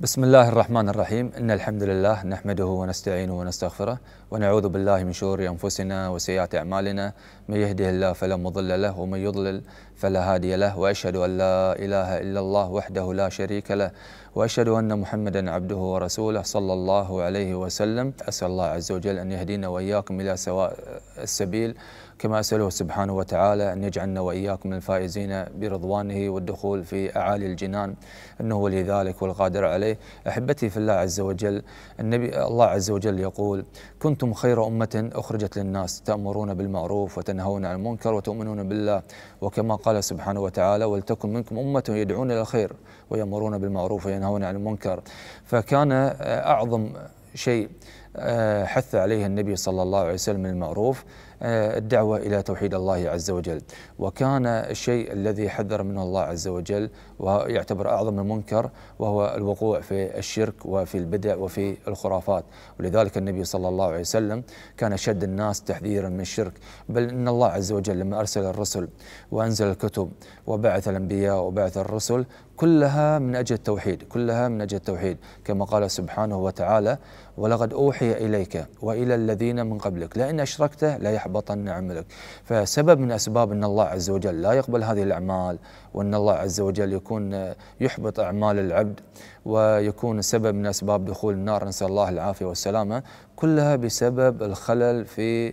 بسم الله الرحمن الرحيم إن الحمد لله نحمده ونستعينه ونستغفره ونعوذ بالله من شرور أنفسنا وسيئات أعمالنا من يهده الله فلا مضل له ومن يضلل فلا هادي له وأشهد أن لا إله إلا الله وحده لا شريك له وأشهد أن محمدا عبده ورسوله صلى الله عليه وسلم أسأل الله عز وجل أن يهدينا وإياكم إلى سواء السبيل كما أسأله سبحانه وتعالى أن يجعلنا وإياكم من الفائزين برضوانه والدخول في أعالي الجنان أنه ولي ذلك والقادر عليه أحبتي في الله عز وجل النبي الله عز وجل يقول كنتم خير أمة أخرجت للناس تأمرون بالمعروف وتنهون عن المنكر وتؤمنون بالله وكما قال سبحانه وتعالى ولتكن منكم أمة يدعون إلى الخير ويأمرون بالمعروف وينهون عن المنكر فكان أعظم شيء آه، حث عليه النبي صلى الله عليه وسلم المعروف آه، الدعوة إلى توحيد الله عز وجل وكان الشيء الذي حذر منه الله عز وجل ويعتبر أعظم المنكر وهو الوقوع في الشرك وفي البدع وفي الخرافات ولذلك النبي صلى الله عليه وسلم كان شد الناس تحذيرا من الشرك بل إن الله عز وجل لما أرسل الرسل وأنزل الكتب وبعث الأنبياء وبعث الرسل كلها من أجل التوحيد كلها من أجل التوحيد كما قال سبحانه وتعالى ولقد أوحي أوحي إليك وإلى الذين من قبلك أشركته أشركت ليحبطن عملك فسبب من أسباب أن الله عز وجل لا يقبل هذه الأعمال وأن الله عز وجل يكون يحبط أعمال العبد ويكون سبب من أسباب دخول النار نسأل الله العافية والسلامة كلها بسبب الخلل في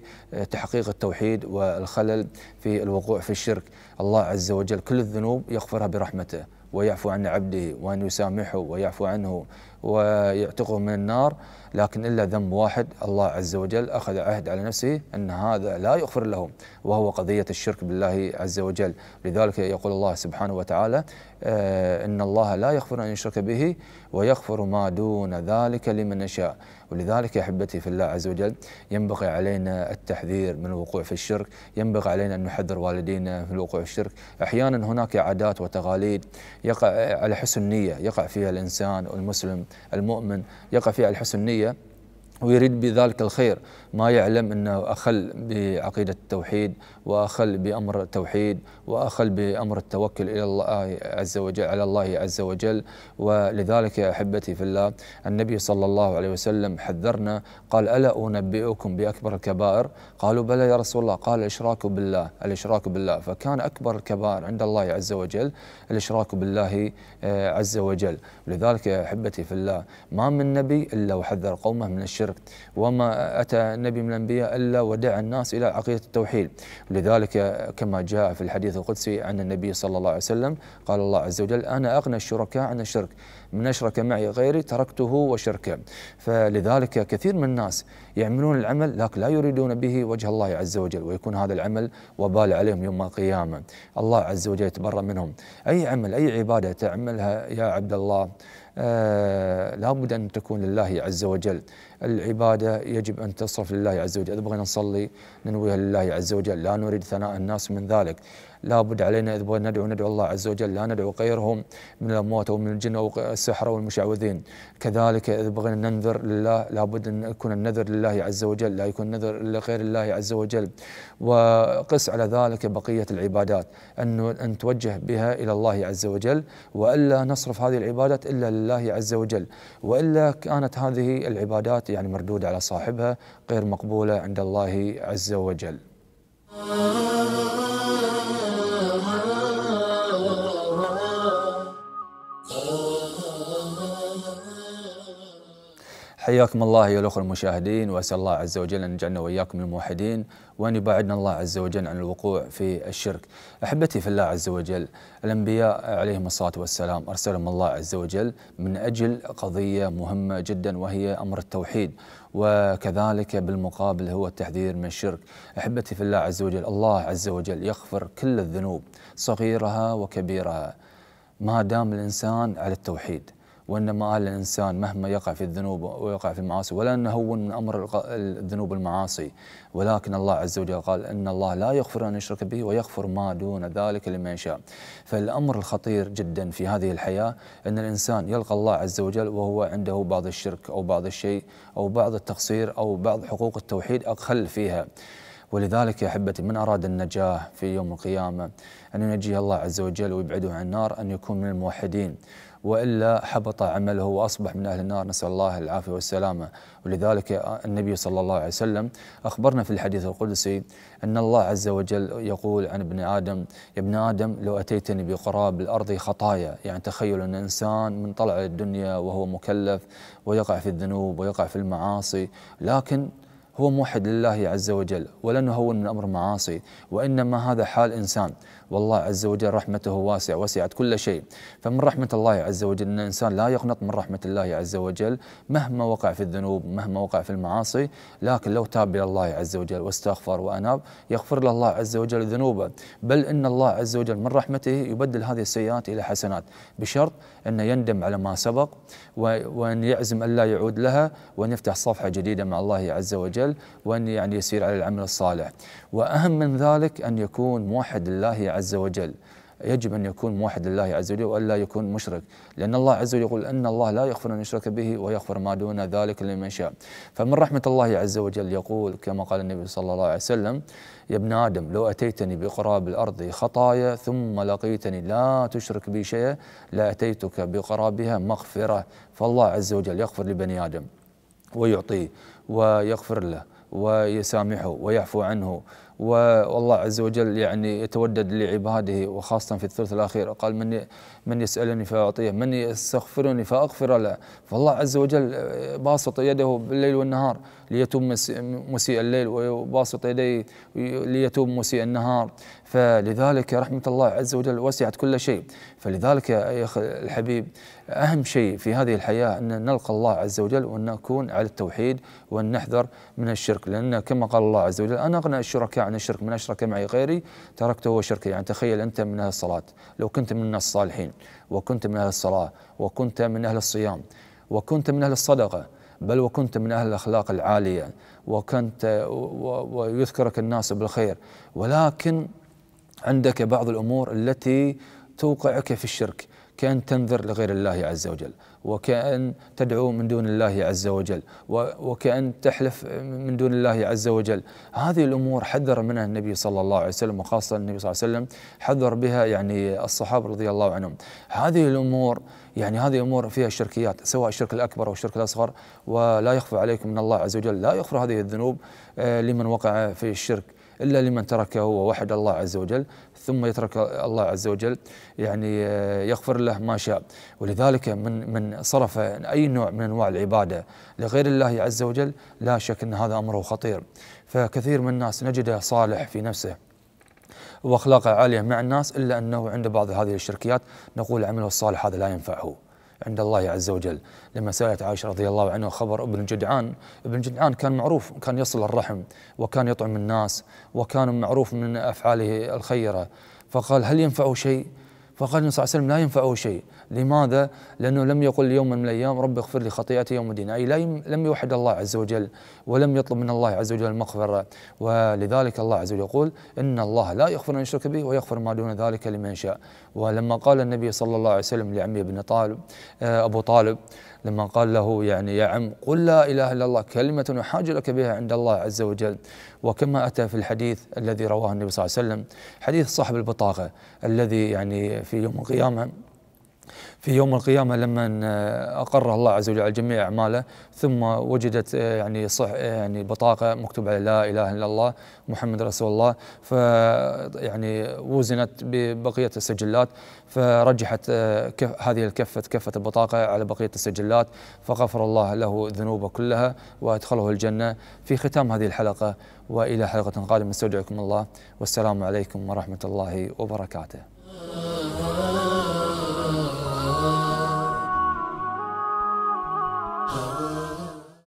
تحقيق التوحيد والخلل في الوقوع في الشرك الله عز وجل كل الذنوب يغفرها برحمته ويعفو عن عبده وأن يسامحه ويعفو عنه ويعتقه من النار لكن إلا ذنب واحد الله عز وجل أخذ عهد على نفسه أن هذا لا يغفر له وهو قضية الشرك بالله عز وجل لذلك يقول الله سبحانه وتعالى آه، إن الله لا يغفر أن يشرك به ويغفر ما دون ذلك لمن يشاء ولذلك أحبتي في الله عز وجل ينبغي علينا التحذير من الوقوع في الشرك ينبغي علينا أن نحذر والدينا من الوقوع في الشرك أحيانا هناك عادات وتقاليد يقع على حسن نية يقع فيها الإنسان والمسلم المؤمن يقع فيها الحسن نية ويريد بذلك الخير ما يعلم أنه أخل بعقيدة التوحيد وأخل بأمر التوحيد وأخل بأمر التوكل إلى الله عز وجل على الله عز وجل ولذلك يا أحبتي في الله النبي صلى الله عليه وسلم حذرنا قال ألا أنبئكم بأكبر الكبائر قالوا بلى يا رسول الله قال الإشراك بالله الإشراك بالله فكان أكبر الكبائر عند الله عز وجل الإشراك بالله آه، عز وجل لذلك يا أحبتي في الله ما من نبي إلا وحذر قومه من الشرك الشرك وما أتى نبي من الأنبياء إلا ودعا الناس إلى عقيدة التوحيد لذلك كما جاء في الحديث القدسي عن النبي صلى الله عليه وسلم قال الله عز وجل أنا أغنى الشركاء عن الشرك من أشرك معي غيري تركته وشركه فلذلك كثير من الناس يعملون العمل لكن لا يريدون به وجه الله عز وجل ويكون هذا العمل وبال عليهم يوم القيامة الله عز وجل يتبرأ منهم أي عمل أي عبادة تعملها يا عبد الله لا آه، لابد أن تكون لله عز وجل العبادة يجب أن تصرف لله عز وجل إذا بغينا نصلي ننويها لله عز وجل لا نريد ثناء الناس من ذلك لا بد علينا إذ ندعو ندعو الله عز وجل لا ندعو غيرهم من الأموات ومن الجن السحرة والمشعوذين كذلك إذ بغينا ننذر لله لا بد أن يكون النذر لله عز وجل لا يكون نذر لغير الله عز وجل وقس على ذلك بقية العبادات أن أن توجه بها إلى الله عز وجل وإلا نصرف هذه العبادات إلا لله عز وجل وإلا كانت هذه العبادات يعني مردودة على صاحبها غير مقبولة عند الله عز وجل. حياكم الله يا الأخوة المشاهدين وأسأل الله عز وجل أن يجعلنا وإياكم من الموحدين وأن يبعدنا الله عز وجل عن الوقوع في الشرك أحبتي في الله عز وجل الأنبياء عليهم الصلاة والسلام أرسلهم الله عز وجل من أجل قضية مهمة جدا وهي أمر التوحيد وكذلك بالمقابل هو التحذير من الشرك أحبتي في الله عز وجل الله عز وجل يغفر كل الذنوب صغيرها وكبيرها ما دام الإنسان على التوحيد وان مآل الانسان مهما يقع في الذنوب ويقع في المعاصي ولا نهون من امر الذنوب والمعاصي ولكن الله عز وجل قال ان الله لا يغفر ان يشرك به ويغفر ما دون ذلك لمن يشاء. فالامر الخطير جدا في هذه الحياه ان الانسان يلقى الله عز وجل وهو عنده بعض الشرك او بعض الشيء او بعض التقصير او بعض حقوق التوحيد اقل فيها. ولذلك يا أحبتي من أراد النجاه في يوم القيامة أن ينجيه الله عز وجل ويبعده عن النار أن يكون من الموحدين والا حبط عمله واصبح من اهل النار نسال الله العافيه والسلامه ولذلك النبي صلى الله عليه وسلم اخبرنا في الحديث القدسي ان الله عز وجل يقول عن ابن ادم يا ابن ادم لو اتيتني بقراب الارض خطايا يعني تخيل ان انسان من طلع الدنيا وهو مكلف ويقع في الذنوب ويقع في المعاصي لكن هو موحد لله عز وجل ولن نهون من أمر معاصي وإنما هذا حال إنسان والله عز وجل رحمته واسعة وسعت كل شيء فمن رحمة الله عز وجل أن الإنسان لا يقنط من رحمة الله عز وجل مهما وقع في الذنوب مهما وقع في المعاصي لكن لو تاب إلى الله عز وجل واستغفر وأناب يغفر له الله عز وجل ذنوبه بل إن الله عز وجل من رحمته يبدل هذه السيئات إلى حسنات بشرط أنه يندم على ما سبق وأن يعزم ألا يعود لها وأن يفتح صفحة جديدة مع الله عز وجل وأن يعني يسير على العمل الصالح وأهم من ذلك أن يكون موحد لله عز وجل يجب أن يكون موحد لله عز وجل وألا يكون مشرك لأن الله عز وجل يقول أن الله لا يغفر أن يشرك به ويغفر ما دون ذلك لمن شاء فمن رحمة الله عز وجل يقول كما قال النبي صلى الله عليه وسلم يا ابن آدم لو أتيتني بقراب الأرض خطايا ثم لقيتني لا تشرك بي شيئا لأتيتك بقرابها مغفرة فالله عز وجل يغفر لبني آدم ويعطيه ويغفر له ويسامحه ويعفو عنه والله عز وجل يعني يتودد لعباده وخاصة في الثلث الأخير قال من من يسألني فأعطيه من يستغفرني فأغفر له فالله عز وجل باسط يده بالليل والنهار ليتوب مسيء الليل وباسط يديه ليتوب مسيء النهار فلذلك رحمة الله عز وجل وسعت كل شيء فلذلك يا أخي الحبيب أهم شيء في هذه الحياة أن نلقى الله عز وجل وأن نكون على التوحيد وأن نحذر من الشرك لأن كما قال الله عز وجل أنا أغنى الشركاء عن الشرك من أشرك معي غيري تركته وشركه يعني تخيل أنت من أهل الصلاة لو كنت من الناس الصالحين وكنت من أهل الصلاة وكنت من أهل الصيام وكنت من أهل الصدقة بل وكنت من أهل الأخلاق العالية وكنت ويذكرك الناس بالخير ولكن عندك بعض الأمور التي توقعك في الشرك كأن تنذر لغير الله عز وجل وكأن تدعو من دون الله عز وجل وكأن تحلف من دون الله عز وجل هذه الأمور حذر منها النبي صلى الله عليه وسلم وخاصة النبي صلى الله عليه وسلم حذر بها يعني الصحابة رضي الله عنهم هذه الأمور يعني هذه امور فيها الشركيات سواء الشرك الاكبر او الشرك الاصغر ولا يخفى عليكم من الله عز وجل لا يغفر هذه الذنوب آه، لمن وقع في الشرك إلا لمن تركه ووحد الله عز وجل ثم يترك الله عز وجل يعني آه، يغفر له ما شاء ولذلك من من صرف أي نوع من أنواع العبادة لغير الله عز وجل لا شك أن هذا أمره خطير فكثير من الناس نجده صالح في نفسه واخلاقه عاليه مع الناس الا انه عند بعض هذه الشركيات نقول عمله الصالح هذا لا ينفعه عند الله عز وجل لما سألت عائشة رضي الله عنها خبر ابن جدعان ابن جدعان كان معروف كان يصل الرحم وكان يطعم الناس وكان معروف من أفعاله الخيرة فقال هل ينفعه شيء فقال النبي صلى الله عليه وسلم لا ينفعه شيء لماذا؟ لأنه لم يقل يوم من الأيام رب اغفر لي خطيئتي يوم الدين أي لم يوحد الله عز وجل ولم يطلب من الله عز وجل المغفرة ولذلك الله عز وجل يقول إن الله لا يغفر أن يشرك به ويغفر ما دون ذلك لمن شاء ولما قال النبي صلى الله عليه وسلم لعمي بن طالب آه، أبو طالب لما قال له يعني يا عم قل لا إله إلا الله كلمة يحاج لك بها عند الله عز وجل وكما أتى في الحديث الذي رواه النبي صلى الله عليه وسلم حديث صاحب البطاقة الذي يعني في يوم القيامة في يوم القيامة لما أقر الله عز وجل على جميع أعماله ثم وجدت آه، يعني صح آه، يعني بطاقة مكتوب عليها لا إله إلا الله محمد رسول الله ف يعني وزنت ببقية السجلات فرجحت آه، هذه الكفة كفة البطاقة على بقية السجلات فغفر الله له ذنوبه كلها وأدخله الجنة في ختام هذه الحلقة وإلى حلقة قادمة نستودعكم الله والسلام عليكم ورحمة الله وبركاته.